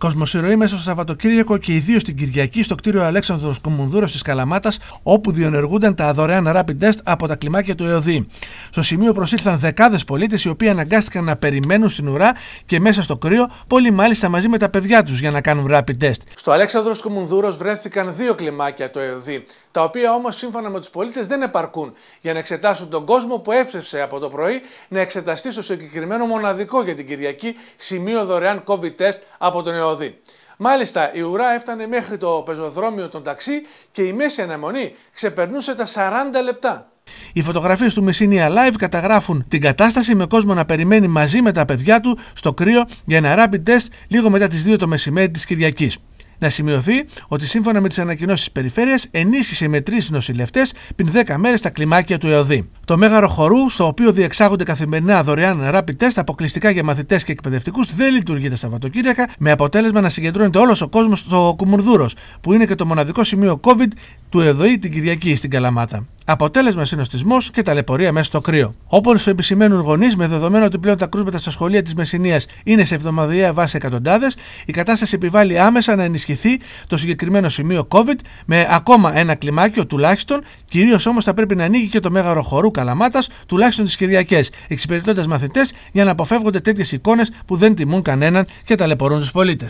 Κοσμοσυρωή μέσα στο Σαββατοκύριακο και ιδίω την Κυριακή στο κτίριο Αλέξανδρος Κομουνδούρο της Καλαμάτας, όπου διενεργούνταν τα δωρεάν rapid test από τα κλιμάκια του ΕΟΔΗ. Στο σημείο προσήλθαν δεκάδες πολίτες οι οποίοι αναγκάστηκαν να περιμένουν στην ουρά και μέσα στο κρύο, πολλοί μάλιστα μαζί με τα παιδιά τους για να κάνουν rapid test. Στο Αλέξανδρος Κομουνδούρο βρέθηκαν δύο κλιμάκια το ΕΟΔΗ, τα οποία όμως σύμφωνα με τους πολίτες δεν επαρκούν για να εξετάσουν τον κόσμο που έψευσε από το πρωί να εξεταστεί στο συγκεκριμένο μοναδικό για την Κυριακή σημείο δωρεάν COVID test από τον ΕΟΔΗ. Μάλιστα, η ουρά έφτανε μέχρι το πεζοδρόμιο των ταξί και η μέση αναμονή ξεπερνούσε τα 40 λεπτά. Οι φωτογραφίες του Μεσίνια Live καταγράφουν την κατάσταση με κόσμο να περιμένει μαζί με τα παιδιά του στο κρύο για ένα rapid test λίγο μετά τις 2 το μεσημέρι της Κυριακής. Να σημειωθεί ότι σύμφωνα με τις ανακοινώσεις της περιφέρειας, ενίσχυσε με τρεις νοσηλευτές πριν 10 μέρε στα κλιμάκια του ΕΟΔΗ. Το μέγαρο χορού, στο οποίο διεξάγονται καθημερινά δωρεάν rapid test αποκλειστικά για μαθητές και εκπαιδευτικούς, δεν λειτουργεί τα Σαββατοκύριακα, με αποτέλεσμα να συγκεντρώνεται όλος ο κόσμος στο Κουμουρδούρο, που είναι και το μοναδικό σημείο COVID του ΕΟΔΗ την Κυριακή στην Καλαμάτα. Αποτέλεσμα συνοστισμός και ταλαιπωρία μέσα στο κρύο. Όπω επισημαίνουν γονείς, με δεδομένο ότι πλέον τα κρούσματα στα σχολεία της Μεσσηνίας είναι σε εβδομαδιαία βάση εκατοντάδες, η κατάσταση επιβάλλει άμεσα να ενισχυθεί το συγκεκριμένο σημείο COVID με ακόμα ένα κλιμάκιο τουλάχιστον, κυρίως όμως θα πρέπει να ανοίγει και το μέγαρο χορού Καλαμάτας τουλάχιστον τις Κυριακές, εξυπηρετώντας μαθητές για να αποφεύγονται τέτοιες εικόνες που δεν τιμούν κανέναν και ταλαιπωρούν τους πολίτες.